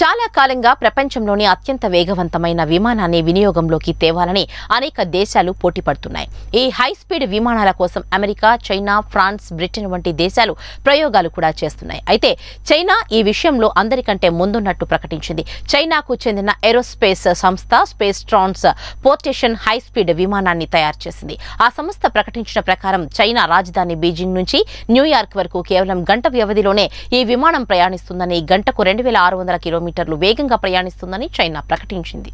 చాలా కాలంగా ప్రపంచంలోని అత్యంత వేగవంతమైన విమానాన్ని వినియోగంలోకి తేవాలని అనేక దేశాలు పోటీ పడుతున్నాయి ఈ హైస్పీడ్ విమానాల కోసం అమెరికా చైనా ఫ్రాన్స్ బ్రిటన్ వంటి దేశాలు ప్రయోగాలు కూడా చేస్తున్నాయి అయితే చైనా ఈ విషయంలో అందరికంటే ముందున్నట్టు ప్రకటించింది చైనాకు చెందిన ఏరోస్పేస్ సంస్థ స్పేస్ ట్రాన్స్ పోర్టేషన్ హైస్పీడ్ విమానాన్ని తయారు చేసింది ఆ సంస్థ ప్రకటించిన ప్రకారం చైనా రాజధాని బీజింగ్ నుంచి న్యూయార్క్ వరకు కేవలం గంట వ్యవధిలోనే ఈ విమానం ప్రయాణిస్తుందని గంటకు రెండు వేల ఆరు వందల కిలోమీటర్లు వేగంగా ప్రయాణిస్తుందని చైనా ప్రకటించింది